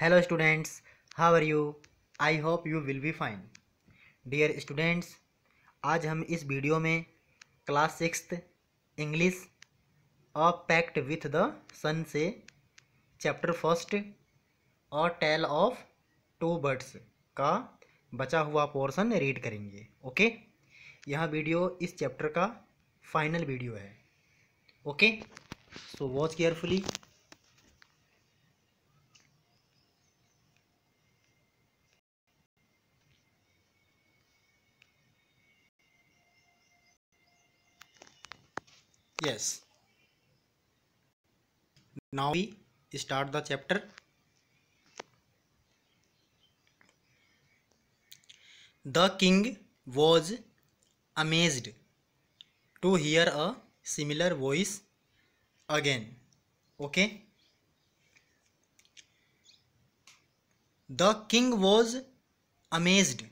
Hello students how are you I hope you will be fine dear students आज हम इस वीडियो में class six English a pact with the sun से chapter first और tale of two birds का बचा हुआ पोर्शन रीड करेंगे ओके यह वीडियो इस चैप्टर का फाइनल वीडियो है okay so watch carefully yes now we start the chapter the king was amazed to hear a similar voice again okay the king was amazed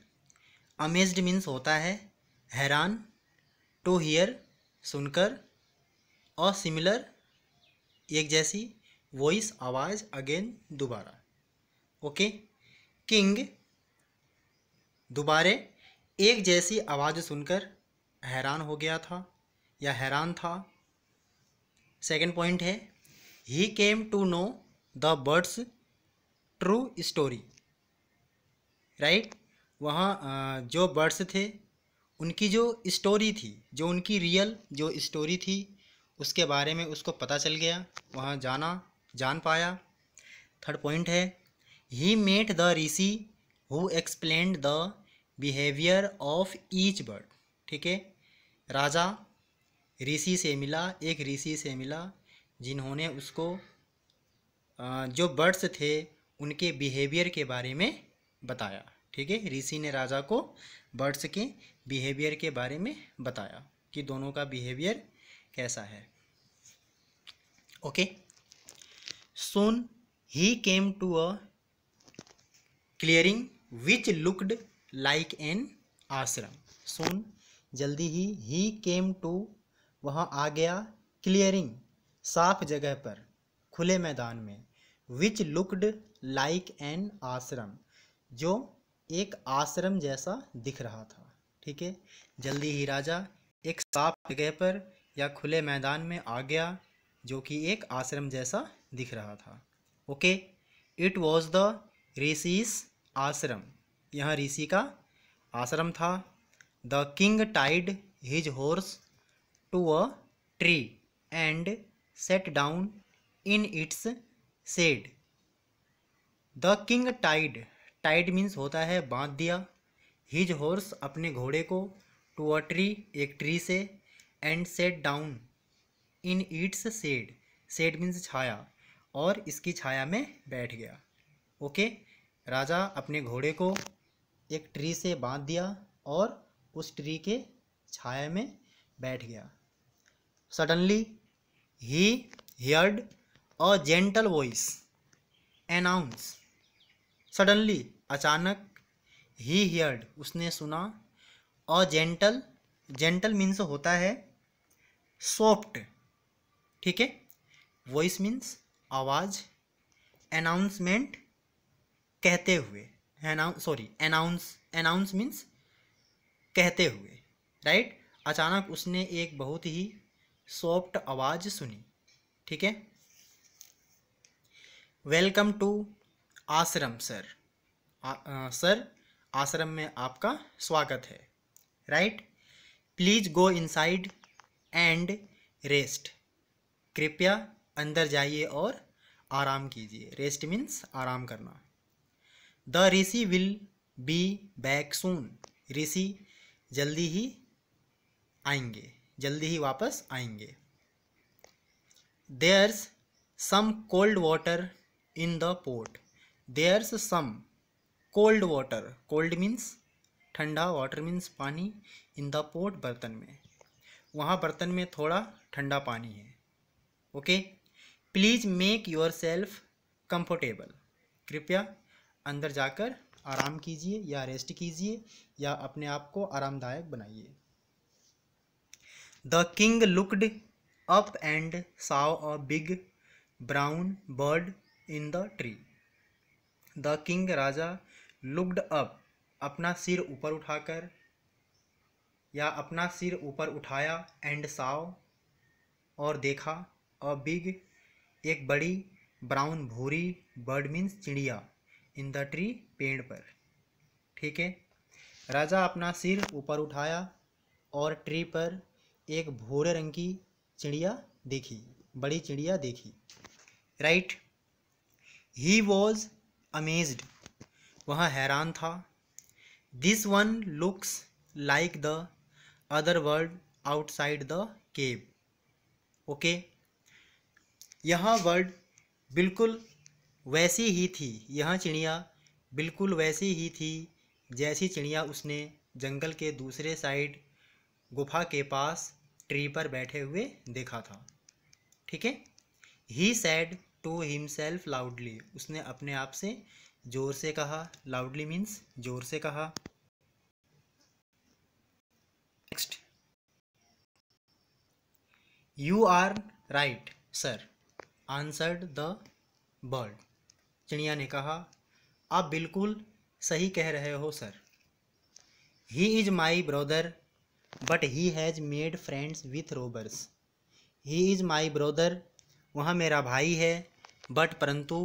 amazed means hota hai हैरान to hear सुनकर और similar एक जैसी voice आवाज़ again दोबारा okay king दोबारे एक जैसी आवाज़ सुनकर हैरान हो गया था या हैरान था सेकंड पॉइंट है he came to know the birds true story right वहाँ जो बर्ड्स थे उनकी जो स्टोरी थी जो उनकी रियल जो स्टोरी थी उसके बारे में उसको पता चल गया वहाँ जाना जान पाया थर्ड पॉइंट है he met the rishi who explain the behaviour of each bird ठीक है राजा ऋषि से मिला एक ऋषि से मिला जिन्होंने उसको जो बर्ड्स थे उनके बिहेवियर के बारे में बताया ठीक है ऋषि ने राजा को बर्ड्स के बिहेवियर के बारे में बताया कि दोनों का बिहेवियर कैसा है okay soon he came to a clearing which looked like an ashram soon जल्दी ही ही केम टू वहाँ आ गया क्लियरिंग साफ जगह पर खुले मैदान में विच लुक्ड लाइक एन आश्रम जो एक आश्रम जैसा दिख रहा था ठीक है जल्दी ही राजा एक साफ जगह पर या खुले मैदान में आ गया जो कि एक आश्रम जैसा दिख रहा था okay it was the rishi's ashram यह ऋषि का आश्रम था the king tied his horse to a tree and sat down in its shade the king tied tied means होता है बांध दिया हिज हॉर्स अपने घोड़े को टू अ ट्री एक ट्री से and sat down in its shade shade means छाया और इसकी छाया में बैठ गया ओके राजा अपने घोड़े को एक ट्री से बांध दिया और उस ट्री के छाया में बैठ गया suddenly he heard a gentle voice announce suddenly अचानक ही हियर्ड उसने सुना अ जेंटल जेंटल मीन्स होता है सॉफ्ट ठीक है वॉइस मीन्स आवाज़ अनाउंसमेंट कहते हुए सॉरी अनाउंस अनाउंस मीन्स कहते हुए राइट अचानक उसने एक बहुत ही सॉफ्ट आवाज़ सुनी ठीक है welcome to ashram sir sir आश्रम में आपका स्वागत है right please go inside and rest कृपया अंदर जाइए और आराम कीजिए रेस्ट मीन्स आराम करना the rishi will be back soon ऋषि जल्दी ही आएंगे जल्दी ही वापस आएंगे there's some cold water in the port there's some cold water cold means ठंडा वाटर मीन्स पानी इन द पोर्ट बर्तन में वहाँ बर्तन में थोड़ा ठंडा पानी है okay please make yourself comfortable कृपया अंदर जाकर आराम कीजिए या रेस्ट कीजिए या अपने आप को आरामदायक बनाइए the king looked up and saw a big brown bird in the tree the king राजा लुकड अप अपना सिर ऊपर उठाकर या अपना सिर ऊपर उठाया एंड साव और देखा अ बिग एक बड़ी ब्राउन भूरी बर्ड मीन्स चिड़िया इन द ट्री पेड़ पर ठीक है राजा अपना सिर ऊपर उठाया और ट्री पर एक भूरे रंग की चिड़िया देखी बड़ी चिड़िया देखी राइट ही वॉज अमेज्ड वह हैरान था this one looks like the other word outside the cave okay यह वर्ड बिल्कुल वैसी ही थी यह चिड़िया बिल्कुल वैसी ही थी जैसी चिड़िया उसने जंगल के दूसरे साइड गुफा के पास ट्री पर बैठे हुए देखा था ठीक है he said to himself loudly उसने अपने आप से ज़ोर से कहा लाउडली मीन्स ज़ोर से कहा next you are right sir answered the bird चिड़िया ने कहा आप बिल्कुल सही कह रहे हो sir he is my brother but he has made friends with robbers he is my brother वहाँ मेरा भाई है बट परंतु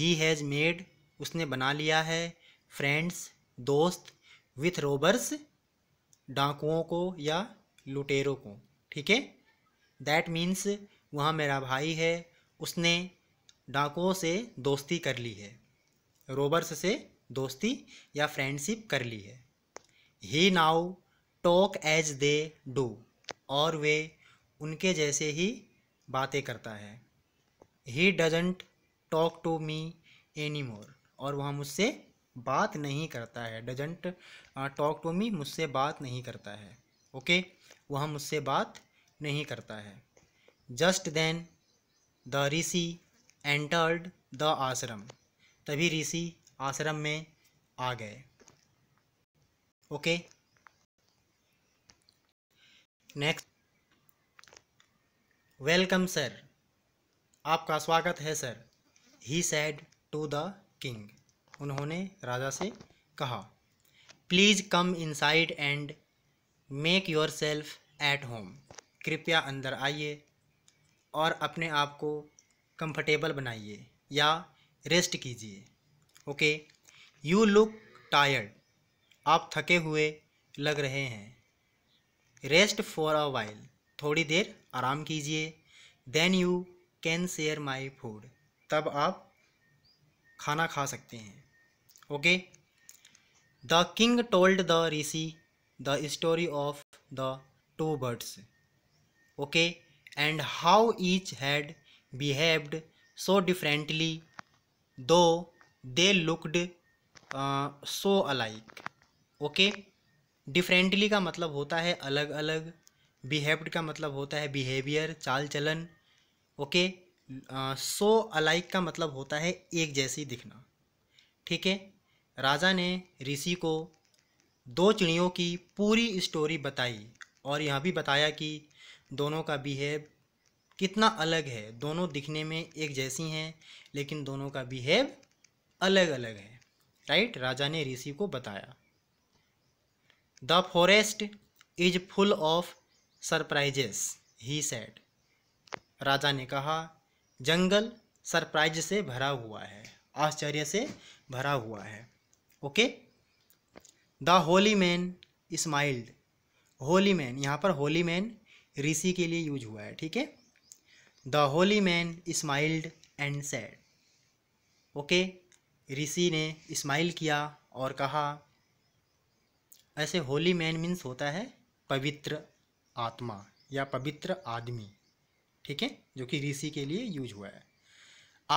ही हैज़ मेड उसने बना लिया है फ्रेंड्स दोस्त विथ रोबर्स डाकुओं को या लुटेरों को ठीक है दैट मीन्स वहाँ मेरा भाई है उसने डाकुओं से दोस्ती कर ली है रोबर्स से दोस्ती या फ्रेंडशिप कर ली है he now talk as they do और वे उनके जैसे ही बातें करता है he doesn't talk to me any more और वह मुझसे बात नहीं करता है डजेंट टॉक टू मी मुझसे बात नहीं करता है ओके वह मुझसे बात नहीं करता है just then the rishi entered the ashram तभी ऋषि आश्रम में आ गए ओके नेक्स्ट वेलकम सर आपका स्वागत है sir he said to the king उन्होंने राजा से कहा please come inside and make yourself at home कृपया अंदर आइए और अपने आप को कंफर्टेबल बनाइए या रेस्ट कीजिए ओके यू लुक टायर्ड आप थके हुए लग रहे हैं रेस्ट फॉर अ वाइल थोड़ी देर आराम कीजिए then you can share my food तब आप खाना खा सकते हैं okay the king told the rishi the story of the two birds okay and how each had behaved so differently though they looked so alike okay differently का मतलब होता है अलग अलग बिहेव्ड का मतलब होता है बिहेवियर चाल चलन ओके सो अलाइक का मतलब होता है एक जैसी दिखना ठीक है राजा ने ऋषि को दो चिड़ियों की पूरी स्टोरी बताई और यह भी बताया कि दोनों का बिहेव कितना अलग है दोनों दिखने में एक जैसी हैं लेकिन दोनों का बिहेव अलग अलग है राइट राजा ने ऋषि को बताया the forest is full of surprises he said राजा ने कहा जंगल सरप्राइज से भरा हुआ है आश्चर्य से भरा हुआ है okay the holy man smiled holy man यहाँ पर होली मैन ऋषि के लिए यूज हुआ है ठीक है the holy man smiled and said okay ऋषि ने इस्माइल किया और कहा ऐसे होली मैन मीन्स होता है पवित्र आत्मा या पवित्र आदमी ठीक है जो कि ऋषि के लिए यूज हुआ है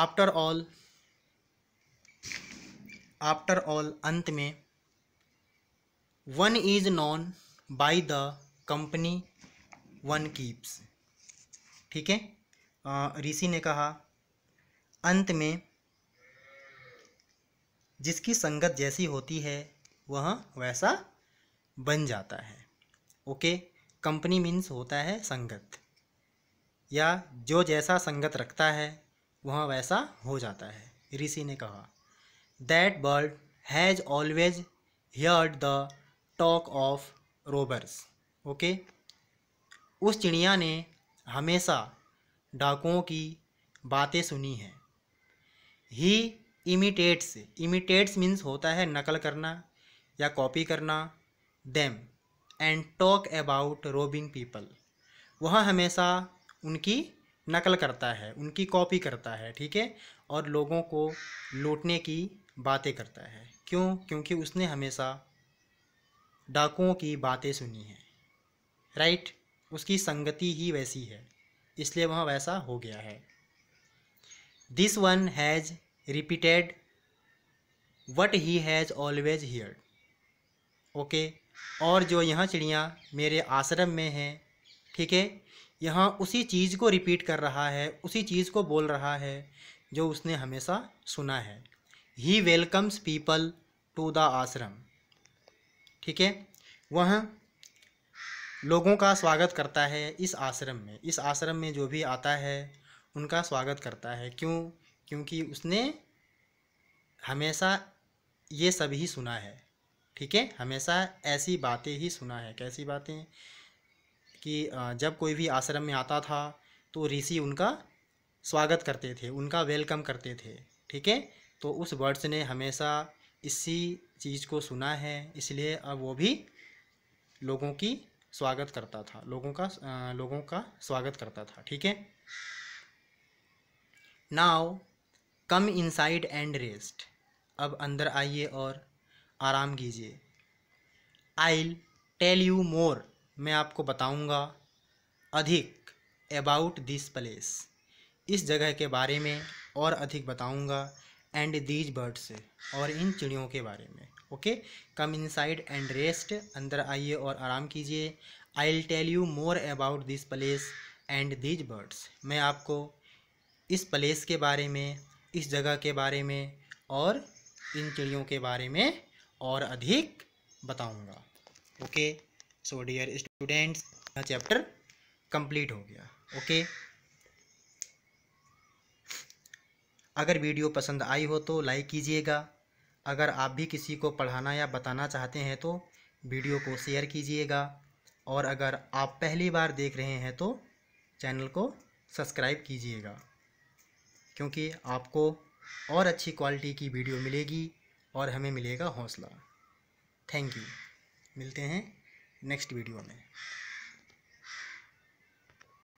आफ्टर ऑल आफ्टर ऑल अंत में one is known by the company one keeps ठीक है ऋषि ने कहा अंत में जिसकी संगत जैसी होती है वह वैसा बन जाता है ओके कंपनी मीन्स होता है संगत या जो जैसा संगत रखता है वह वैसा हो जाता है ऋषि ने कहा That bird has always heard the talk of robbers. Okay? उस चिड़िया ने हमेशा डाकुओं की बातें सुनी हैं ही इमिटेट्स इमिटेट्स मीन्स होता है नकल करना या कॉपी करना them and talk about robbing people वह हमेशा उनकी नकल करता है उनकी कॉपी करता है ठीक है और लोगों को लूटने की बातें करता है क्यों क्योंकि उसने हमेशा डाकुओं की बातें सुनी हैं राइट उसकी संगति ही वैसी है इसलिए वह वैसा हो गया है this one has repeated what he has always hear okay और जो यहाँ चिड़िया मेरे आश्रम में हैं ठीक है यहाँ उसी चीज़ को रिपीट कर रहा है उसी चीज़ को बोल रहा है जो उसने हमेशा सुना है he welcomes people to the ashram ठीक है वह लोगों का स्वागत करता है इस आश्रम में इस आश्रम में जो भी आता है उनका स्वागत करता है क्यों क्योंकि उसने हमेशा ये सब ही सुना है ठीक है हमेशा ऐसी बातें ही सुना है कैसी बातें कि जब कोई भी आश्रम में आता था तो ऋषि उनका स्वागत करते थे उनका वेलकम करते थे ठीक है तो उस वर्ड्स ने हमेशा इसी चीज़ को सुना है इसलिए अब वो भी लोगों की स्वागत करता था लोगों का आ, लोगों का स्वागत करता था ठीक है now come inside and rest अब अंदर आइए और आराम कीजिए आई टेल यू मोर मैं आपको बताऊंगा अधिक अबाउट दिस प्लेस इस जगह के बारे में और अधिक बताऊंगा एंड दीज बर्ड्स और इन चिड़ियों के बारे में okay come inside and rest अंदर आइए और आराम कीजिए I will tell you more about this place and these birds मैं आपको इस प्लेस के बारे में इस जगह के बारे में और इन चिड़ियों के बारे में और अधिक बताऊंगा okay so dear students chapter complete हो गया ओके okay? अगर वीडियो पसंद आई हो तो लाइक कीजिएगा अगर आप भी किसी को पढ़ाना या बताना चाहते हैं तो वीडियो को शेयर कीजिएगा और अगर आप पहली बार देख रहे हैं तो चैनल को सब्सक्राइब कीजिएगा क्योंकि आपको और अच्छी क्वालिटी की वीडियो मिलेगी और हमें मिलेगा हौसला थैंक यू मिलते हैं नेक्स्ट वीडियो में